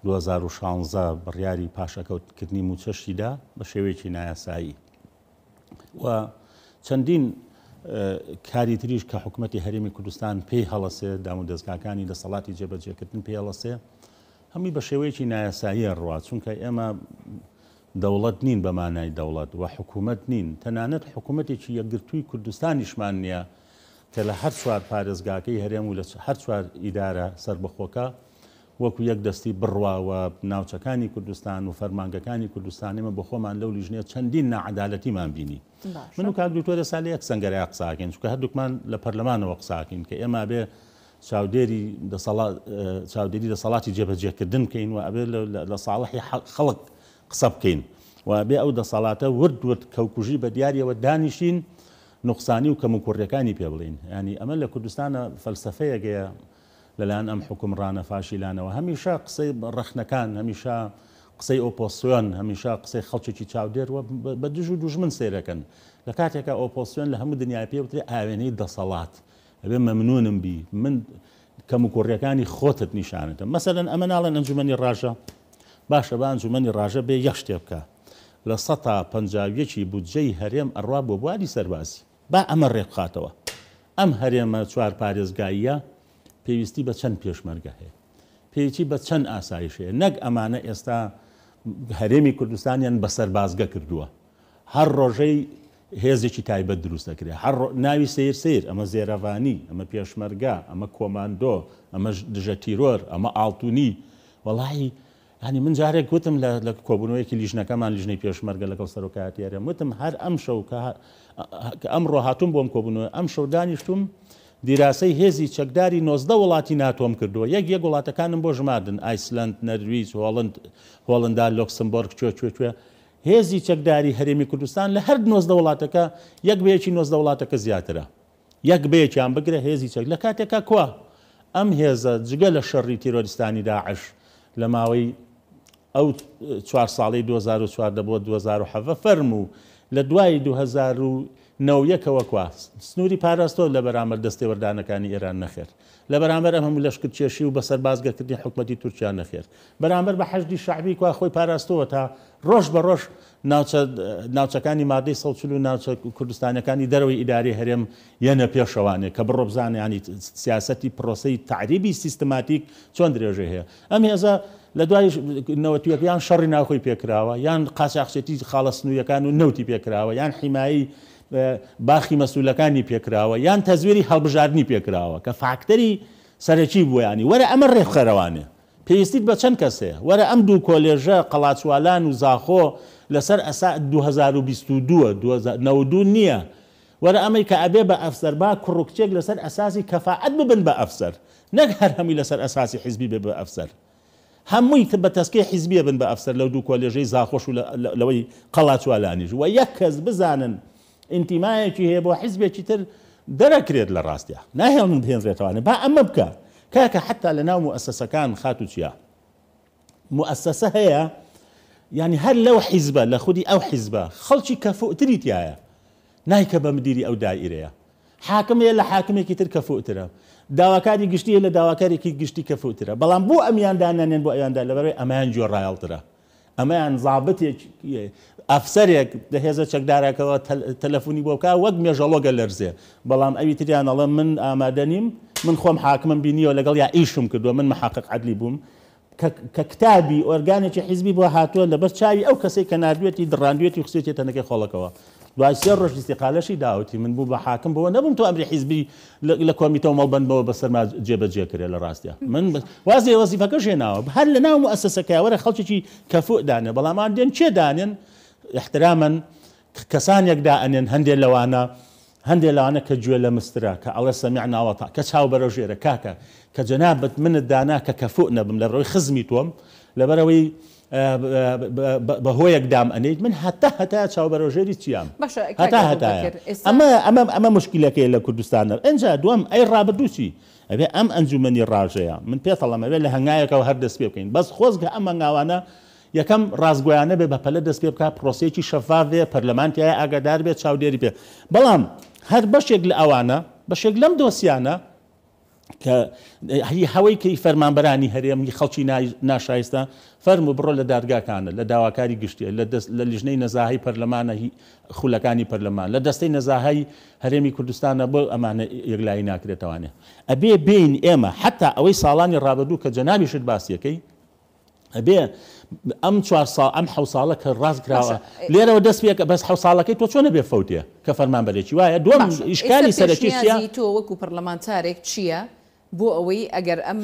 2016 بڕیاری پاشەکەوتکردنی موچەشیدا بە شێوێکی نایاسایی و چەندین کاری تریش کە حکوومەتتی هەرێمی کوردستان پێی هەڵەسێ دام و دەستگاکانی لە سەڵاتی جێبەجێکردن پێ هەڵەسێ هەمی بە شێوەیەکی نایاساییە ڕوا چونکە ئێمە دەوڵەت نین بە مانای دەوڵەت و حکوومەت نین تەنانەت حکوومەتێکی یەکگرتووی کوردستانیشمان نییە کە لە هەر چوار پارێزگاکەی هەرێم و لە هەر چوار ئیدارە سربەخۆکە وەکو یەک دەستی بڕواوە ناوچەکانی کوردستان و فەرمانگەکانی کوردستانیمە بە خۆمان لەو لیژنێ چەندین نعدالەتیمان بینی من و کاک دوکتۆرە سالی یەک سنگەرای قساکەین چکە هەردووکمان لە پەرلەمانەوە قساکەین کە ئێمە بێ چاودێری چاودێری دەسەڵاتی جێبەجێکردن بکەین و ئەبێ لە ساڵحی خەڵک قسە بکەین و بێ ئەو دەسەڵاتە ورد ورد کەوکوژی بە دیارەوە دانیشین نقصانی و کەم کوڕیەکانی پێ بڵین ینی ئەمە لە کوردستانە فەلسفەیەگەیە لەلایەن ئەم حکومڕانە فاشیلانەوە هەمیشە قسەی ڕخنەکان هەمیشە قسەی ئۆپۆسیۆن هەمیشا قسەی خەڵکێکی چاودێرەوە بە دژ و دوژمن سێرەکەن لە کاتێکە ئۆپۆسیۆن لە هەموو دنیای پێ وتری ئاوێنەی دەسەڵات ئەبێ مەمنونم بی من کەم و کوڕیەکانی خۆتت نیشانێتە مەسەرەن ئەمە ناڵێن ئەنجومی ڕژە باشە بە ئەنجومی ڕژە بێ یەخ شتێ بکە لە سە تا پەنجاویەکی بودجەی هەرێم ئەڕوا بۆ بواری سەربازی با ئەمە ڕێبخاتەوە ئەم هەرێمە چوار پارێزگاییە پێویستی بە چەند پێشمەرگە هەیە پێیچی بە چەند ئاسایش هەیە نەک ئەمانە ئێستا هەرێمی کوردستانیان بەسەر بازگە کردووە هەر ڕۆژەی هێزێکی تایبەت دروست دەکرێ هەر ناوی سیر سیر ئەمە زێرەوانی ئەمە پێشمەرگا ئەمە کۆماندۆ ئەمە دژە تیرۆر ئەمە ئاڵتونی وەڵی هەنی من جارێک گوتم لە کۆبنەوەیکی لیژنەکەمان لیژنەی پێشمەرگە لەگەڵ سەرۆکاتی هەرێم وتم هەر ئەم شەوکە کە ئەمڕۆ هاتووم بۆم کۆبوونەوە ئەم شەودانیشتوم دیراسەی هێزی چەکداری نۆزدە وڵاتی ناتۆم کردووە یەک یەک وڵاتەکانم بۆ ژمادن ئایسلند نەرویز هۆڵند هۆڵندا لۆکسمبۆرگ کوێکوێکوێ هێزی چەکداری هەرێمی کوردستان لە هەر نۆزدە وڵاتەکە یەک بەیەکی نۆزدە وڵاتەکە زیاترە یەک بەیەکیان بگرە هێزی چەک لە کاتێکا کوا ئەم هێزە جگە لە شەڕی تیرۆریستانی داعش لە ماوەی ئەو چوار ساڵی 2004 بۆ 2007 فەرمو و لە دوای 2009ەوە کوا سنووری پاراستۆ لە بەرامبەر دەستی وەردانەکانی ئێران نەخێر لە بەرامبەر هەموو لەشکرد چێشی و بەسەر بازگەکردنی حکومەتی تورکیان نەخێر بەرامبەر بە حەشدی شعبی کوا خۆی پاراستەوە تا ڕۆژ بە ڕۆژ ناوچەکانی مادەی سەڵچل و ناوچە کوردستانەکانی دەرەوەی ئیداری هەرێم یەنە پێشەوانێ کە بڕۆ بزانانی سیاسەتی پرۆسی تعریبی سیستماتیک چۆن درێژێ هەیە ئەم هێزە لە دوایەوەتویەکەیان شەڕی ناخۆی پێکراوە یان قاچاقشێتی خاڵەسنوویەکان و نەوتی پێکراوە یان حیمایی باخی مەسوولەکانی پێکراوە یان تەزوێری هەڵبژاردننی پێکراوە کە فاکتەری سەرەکی بۆیانی وەرە ئەمە ڕێخەرەوانێ پێویستیت بە چەند کەسێ وەرە ئەم دوو کۆلێژە قەڵاتوالان و زاخۆ لەسەر ئەسا 2022 نییە وەرە ئەمەی کە ئەبێ بە ئەفسەر با کوڕکچێک لەسەر ئەساسی کەفاعت ببن بە ئەفسەر نەک هەر هەمی لەسەر ئەساسی حیزبی بێ بە ئەفسەر هەمووی بە تەسکەی حیزبیە بن بە ئەفسەر لەو دوو کۆلێژەی زاخۆش و لەوەی قەڵاتوالانیش و یەک کەس بزانن ئینتیمایەکی هەیە بۆ حیزبێکی تر دەرەکرێت لە ڕاستیا ناهێڵن بهێنرێتوانێت با ئەمە بکە کاکە حتا لە ناو موسسەکان خاتو چیا موسسە هەیە ینی هەر لەو حیزبە لە خودی ئەو حیزبە خەڵکی کەفوتری تایە نایکە بە مدیری ئەو دائیرەیە حاکم لە حاکمێکی تر کەفوترە داواکاری گشتی لە داواکارێکی گشتی کەفوترە بەڵام بۆ ئەمیاندانانێن بۆ ئەیاندا لەبەرەوەی ئەمایان جۆڕایڵترە ئەمەیان زابتێک ئەفسەرێک دەهێزە چەکدارێکەوە تەلەفۆنی بۆکە وەک مێژەڵۆگە لەرزێ بەڵام ئەوی تریان ئەڵە من ئامادەنیم من خۆم حاکمم بینیەوە لەگەڵ یا ئیشم کردووە من مححقق عدلی بووم کە کتابی ئۆرگانێکی حیزبی بۆ هاتووە لەبەر چاوی ئەو کەسی کە نردوێتی دڕاندوێتی خسێتی تەنەکەی خۆڵەکەەوە دوای روش استقلالشی داوتی من بوو با حاکم بەوە نەبووم تۆ ئەمری حیزبی لە کۆمیتەوە مەڵبندەوە بەسەرما جیب کرێ کری لراستیا من وازێ وەزیفەکە هر لناو مؤسسه که ئەسەسەکەوەرە خالتشی کەفوع دانێ بەڵامان ما دیان چه احترامن احتراما ئەنێن هەندێک لەوانە هندی لوانا هندی لوانا کجول مسترا کە ئەوە سەمیعناوەتا کە چاو بەرە ژێرە کاکە کە جەنابەت منت دانا کە کەفوع نەبم لە ڕۆی خزمی تۆم لبروی بە هۆیەک دام ئەنیت من هەتا هەتا چاوبەرۆژێری چیان هەتا هەتا ئەمە ئەمە ئەمە مشکلەکەی لە کوردستانە ئەجا دوم ئەی ڕابدووچی ئەبێ ئەم ئەنجومنی ڕژەیە من پێتەڵەمەوێت لە هەنگایەکە و هەر دەست پێ بکەین بەس خۆزگە ئەمە ناوانە یەکەم ڕازگویانە بێ بە پەلە دەست پێ بکە پرۆسێکی شەفاێ پەرلەمانتیای ئاگادار بێت چاودێری پێ بەڵام هەر بەشێک لە ئەوانە بەشێک لەم دۆسیانە کە هی هەوەی کەی فەرمانبەرانی هەرێمی خەڵکی ناشایستە فەرم و بڕۆ لە دادگاکانە لە داواکاری گشتی لە لیژنەی نەزاهی پەرلەمانە خولەکانی پەرلەمان لە دەستەی نەزاهایی هەرێمی کوردستانە بۆ ئەمانە یەکلایی ناکرێتوانێ ئەبێ بین ئێمە حتا ئەوەی ساڵانی ڕابدوو کە جەناوی شت باسیەکەی ئەبێ ئەم چوار ساڵ ئەم حو ساڵە کە ڕازکراوە لێرەوە دەست پێکە بەس حو ساڵەکەی تۆ چۆنە بێ فوتێ کە فەرمان بەرێکی وایە دوم ئیشکانی سەرەکییا تۆ وەکو پەرلەمانتارێک چییە؟ بۆ ئەوەی ئەگەر ئەم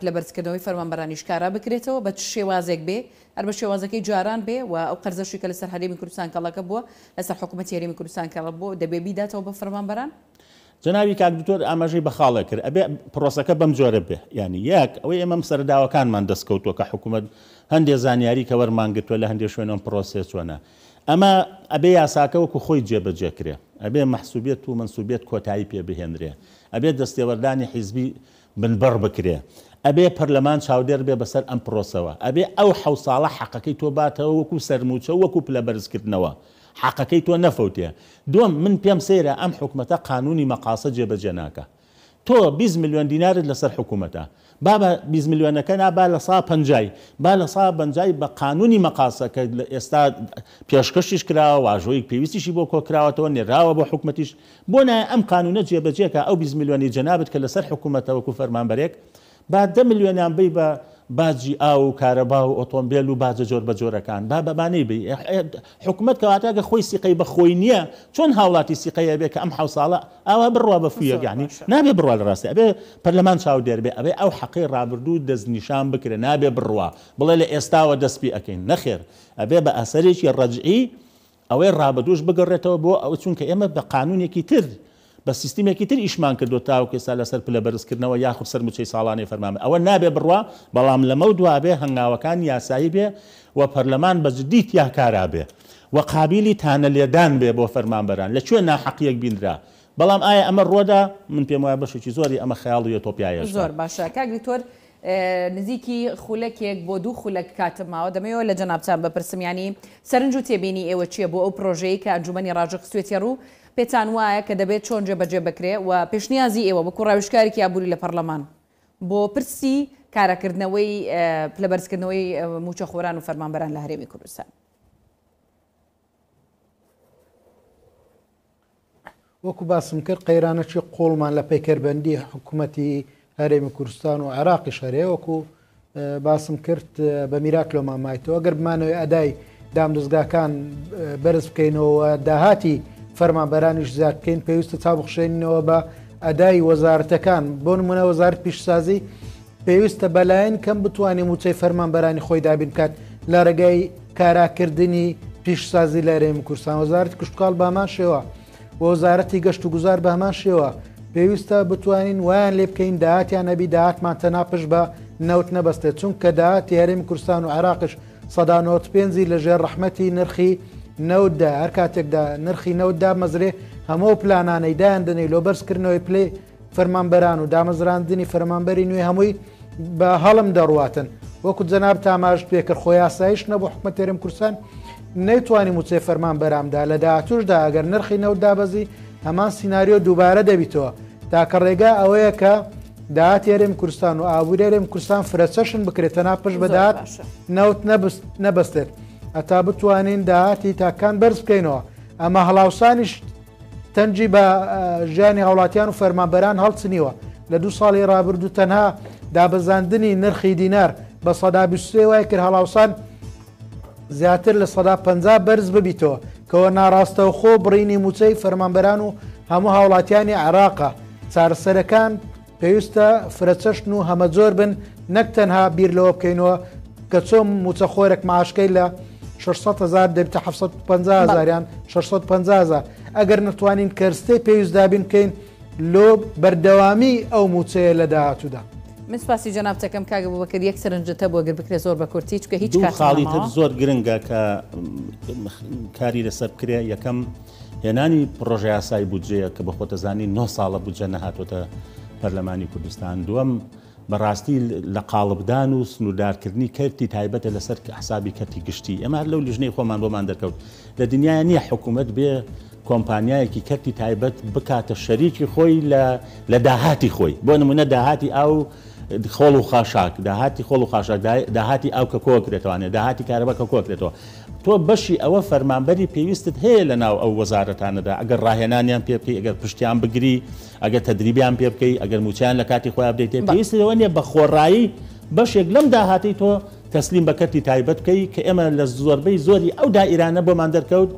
پلە بەرزکردنەوەی فەرمانبەرانیشکارا بکرێتەوە بە شێوازێک بێ هەر بە شێوازەکەی جاران بێ و ئەو قەرزەشی کە لەسەر هەرێمی کوردستان کەڵەکە بووە لەسەر حکوومەت یاریمی کوردستان کەڵە بۆ دەبێبی داتەوە بە فەرمانبەران جناوی کاک دکتۆر ئاماژەی بەخاڵە کرد ئەبێ پرۆسەکە بەم جۆرە بێ ینی یەک ئەوەی ئێمەم سەرداوەکانمان دەستکەوتووە کە حکوومەت هەندێک زانیاری کە وەرمانگرتووە لە هەندێک شوێنم پرۆسێ چۆنە ئەمە ئەبێ یاساکە وەکو خۆی جێبەجێکرێ ئەبێ مەحسوبێت و منسوبێت کۆتایی پێ بهێنرێ. ئەبێت دەستێوەردانی حیزبی بنبەر بکرێ. ئەبێ پەرلەمان چاودێر بێ بەسەر ئەم پرۆسەوە ئەبێ ئەو حە ساڵە حەقەکەی تۆ باتەوە وەکو سەرموچە وەکو پلە بەرزکردنەوە. حقەکەی تۆ نەفەوتێ دوم من پێم سەیرە ئەم حکومەتە قانونی مەقاسە جێبەجێناکە تۆ 20 میلیۆن دینارت لەسەر حکوومەتە بابە 20 میلیۆنەکە نابا لە سا پنجای با لە سا بنجای بە قانونی مەقاسەکە لە ئێستا پێشکەشیش کراوە واژۆی پێویستیشی بۆ کۆکراوەتەوە نێراوە بۆ حکوومەتیش بۆ نایە ئەم قانونە جێبەجێکە ئەو 20 میلیۆنی جەنابێت کە لەسەر حکوومەتەوەکو فەرمانبەرێک با ده میلیۆنیان بی بە باجی ئاو و کارەبا و ئۆتۆمبیل و باجە جۆر بە جۆرەکان با بەبانەی بی حکوومەت کەواتاگە خۆی سیقی بەخۆی نییە چۆن هاوڵاتی سیقەیە بێ کە ئەم حو ساڵە ئاوا بڕوا بە فویەگانی نابێ بڕوا لە ڕاستی ئەبێ پەرلەمان چاو دەربێ ئەبێ ئەو حەقی ڕابردوو دەستنیشان بکرێ نابێ بڕوا بڵێ لە ئێستاوە دەستپی ئەەکەین نەخێر ئەبێ بە ئەسەرێکی ڕجعی ئەوەی ڕابدوش بگەڕێتەوە بۆ ئەو چونکە ئێمە بە قانونێکی تر. بە سیستمێکی تر ئیشمان کردو تاوکە سا لەسەر پلە بەرزکردنەوە یاخود سەر موچەی ساڵانی فەرمامە ئەوە نابێ بڕوا بەڵام لەمە دوابێ هەنگاوەکان یاسایی بێ و پەرلەمان بە جدیت یا کارا بێ و قابلی تانە لێدان بێ بۆ فەرمانبەران لەکوێ ناحقیەک بینرا بەڵام ئایا ئەمە ڕۆدا من پێم وایە بەشێکی زۆری ئەمە خیاڵی تۆپیایە زۆر باشە کاگریتۆر نزیکی خولەکێک بۆ دوو خولەک کاتمماوە دەمەوە لە جەنابچان بەپرسمیانی سەرنج و تێبینی ئێوە چییە بۆ ئەو پرۆژەیە کە ئەنجومی ڕاجق سوێتێڕ و پێچان وایە کە دەبێت چۆن جێبەجێ بکرێ و پێشنیازی ئێوە بە کوڕاوشکارێکی یابووری لە پەرلەمان بۆ پرسی کارەکردنەوەی پلەبەرزکردنەوەی موچە خۆران و فەرمانبەران لە هەرێمی کوردستان. وەکو باسم کرد قەیرانەکی قۆڵمان لە پەیکەربەندی حکوومەتی هەرێمی کوردستان و عراقی شەرەیەوەکو باسم کرد بە میراک لۆمامایتەوە گەربمانەوەی ئەدای دامدزگاکان بەرز بکەینەوە داهاتی فەرمانبەرانیش زیاد بکەین پێویستە تا بخشێنینەوە بە ئەدای وەزارتەکان بۆ منە وەزار پیشسازی پێویستە بەلایەن کەم بتوانین موچەی فەرمانبەرانی خۆی دابین بکات لە ڕێگەی کاراکردنی پیشسازی لە رێم کورسان وەزارت کشتکال بامان شێوە وەزارەتی گەشت و گوزار بەمان شێوە پێویستە بتوانین وایان لێ بکەین داهاتیان نەبی داهاتمان تەناپش بە نەوت نەبەستێت چونکە داهاتی هەرێم کورسان و عراقش 1995 لە ژێر ڕحمەتی نرخی نەوتدا هەر کاتێکدا نرخی نەوتدا مەزرێ هەموو پلانانەی دایاندنەی لۆ بەرزکردنەوەی پلێ فەرمانبەران و دامەزراندنی فەرمانبەری نوێ هەمووی بە هەڵم دەڕواتن وەکو جەناب تاماژ پێکرد خۆیاسایش نەبوو حکومەتێرم کورسان نەیتوانانی موچێ فەرمان بەرامدا لە داهاتوشدا ئەگەر نرخی نەوتدا بەزی هەمان سینناریۆ دووبارە دەبیتەوە تاکە ڕێگا ئەوەیە کە داهاتێرم کوردستان و ئابوورێرم کوردستان فرەچەشن بکرێتەنا پشت بەدات نەوت نەبستێت. ئەتا بتوانین داهاتی تاکان بەرز بکەینەوە ئەمە هەڵاوسانیش تەنجی بە ژیانی هاوڵاتیان و فەرمانبەران هەڵچنیوە لە دو ساڵی رابرردو تەنها دابزاندنی نرخی دینار بە سەدا بسێ وای کرد هەڵاوسان زیاتر لە سەدا پ بەرز ببیتەوە کەەوە ناڕاستەوە خۆ بڕینی موچەی فەرمانبەران و هەموو هاوڵاتیانی عراقە چارسەرەکان پێویستە فرەچەشن و هەمە زۆر بن نەک تەنها بیر لەوە بکەینەوە کە چۆم موچەخۆرێک ماشکەی لە 600هزار دەبتە 750 هزاریان 650 ئەگەر نتوانین کەرستەی پێویستدابین بکەین لۆ بەردەوامی ئەو موچەیە لە داهاتوودا. مسپاسی جەنابچەکەم کاگە بەکرد یەک سەرنجتە بۆ گەر بکرێ زۆر بە کورتی چکە هیچ خاڵی تر زۆر گرنگە کە کاری لەسەر بکرێ یەکەم هێنانی پرۆژه یاسای بودجەیە کە بە خۆتەزانی 9 ساڵە بودجە نەهاتۆتە پەرلەمانی کوردستان دووەم بەڕاستی لە قاڵبدان و سنوودارکردنی کەرتی تایبەتە لەسەر حسابی کەتی گشتی ئەمە لەو لیژنەی خۆمان بۆمان دەکەوت لە دنیای نییە حکوومەت بێ کۆمپانیایەکی کەتی تایبەت بکاتە شەریکی خۆی لە داهاتی خۆی بۆ نمونە داهاتی ئاو و خۆڵ و خاشاک داهاتی خۆڵ و خاشاک داهاتی ئەو کە کۆ کرێتوانێت داهاتی کارەبەکە کۆ کرێتەوە تۆ بەشی ئەوە فەرمانبەری پێویستت هەیە لە ناو ئەو وەزارەتانەدا ئەگەر ڕاهێنانیان پێ بکەی ئەگەر پشتیان بگری ئەگەر تەدریبیان پێ بکەی ئەگەر موچیان لە کاتی خۆیان بدەیت پێویستەوە نیە بە خۆڕایی بەشێک لەم داهاتی تۆ تەسلیم بەکەتی تایبەت بکەی کە ئێمە لە زۆربەی زۆری ئەو دائیرانە بۆمان دەرکەوت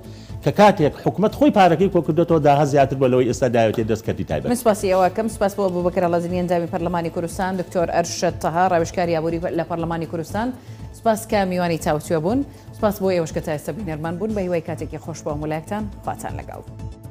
کە کاتێک حکومت خۆی پارەکەی کۆکردێتەوە داها زیاتر بەلەوەی ئێستا داوێتێ دەستکردی تایبەت مسپاسیەوە کەم سپاس بۆ بۆ بکرا لە زنیان جاوی پەرلەمانی کوردستان دکتۆر ئەرشت تەها ڕاوشکاری یابووری لە پەرلەمانی کوردستان سپاس کە میوانی تاوتوە بوون سپاس بۆ ئێوەشکە تا ئێستا بینەرمان بوون بە هیوای کاتێکی خۆش بۆ مولایکتان خواتان لەگەڵ.